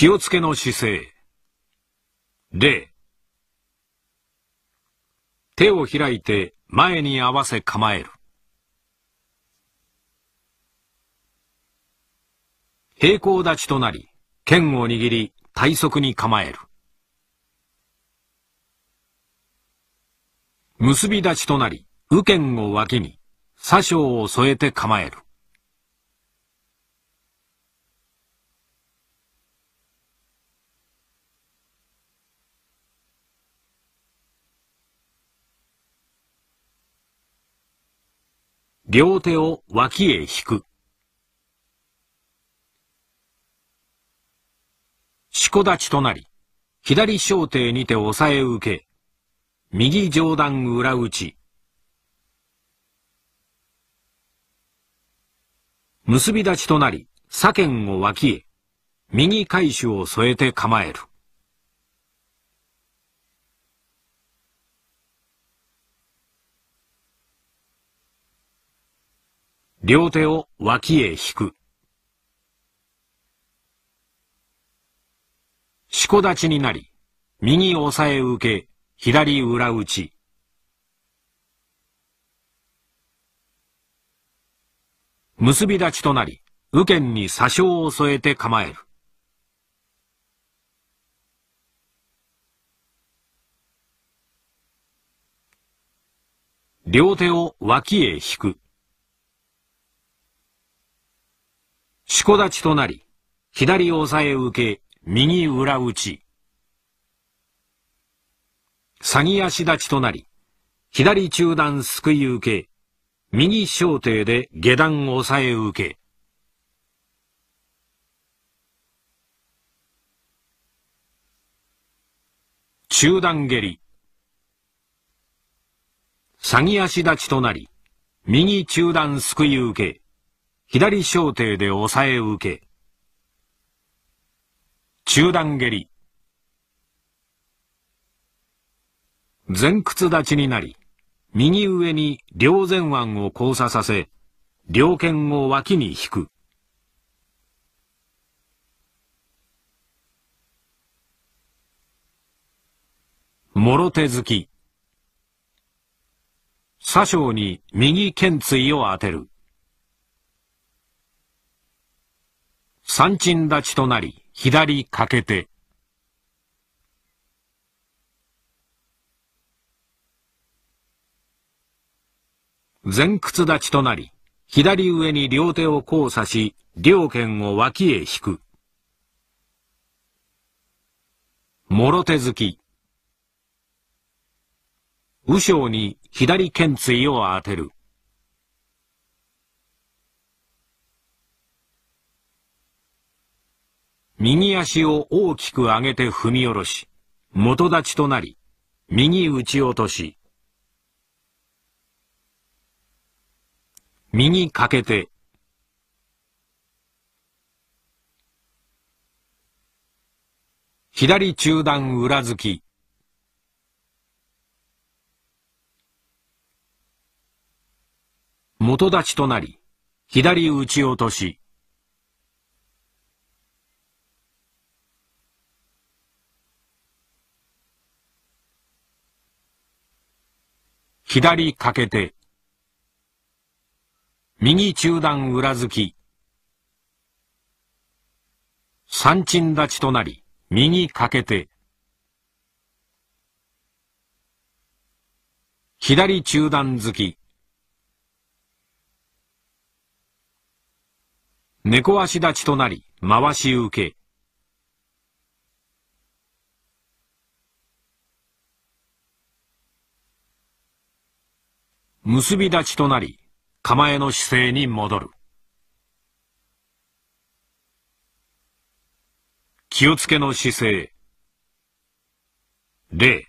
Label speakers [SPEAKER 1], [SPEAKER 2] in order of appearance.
[SPEAKER 1] 気をつけの姿勢。例手を開いて前に合わせ構える。平行立ちとなり、剣を握り、体側に構える。結び立ちとなり、右剣を脇に、左掌を添えて構える。両手を脇へ引く。四股立ちとなり、左小手にて押さえ受け、右上段裏打ち。結び立ちとなり、左剣を脇へ、右回手を添えて構える。両手を脇へ引く。四股立ちになり、右押さえ受け、左裏打ち。結び立ちとなり、右肩に左称を添えて構える。両手を脇へ引く。四股立ちとなり、左押さえ受け、右裏打ち。詐欺足立ちとなり、左中段すくい受け、右小手で下段押さえ受け。中段蹴り。詐欺足立ちとなり、右中段すくい受け。左小艇で抑え受け、中段蹴り、前屈立ちになり、右上に両前腕を交差させ、両剣を脇に引く。諸手突き。左将に右剣椎を当てる。三鎮立ちとなり、左かけて。前屈立ちとなり、左上に両手を交差し、両剣を脇へ引く。諸手突き。右将に左剣椎を当てる。右足を大きく上げて踏み下ろし、元立ちとなり、右打ち落とし、右かけて、左中段裏付き、元立ちとなり、左打ち落とし、左かけて、右中段裏付き、三鎮立ちとなり、右かけて、左中段付き、猫足立ちとなり、回し受け、結び立ちとなり、構えの姿勢に戻る。気をつけの姿勢。0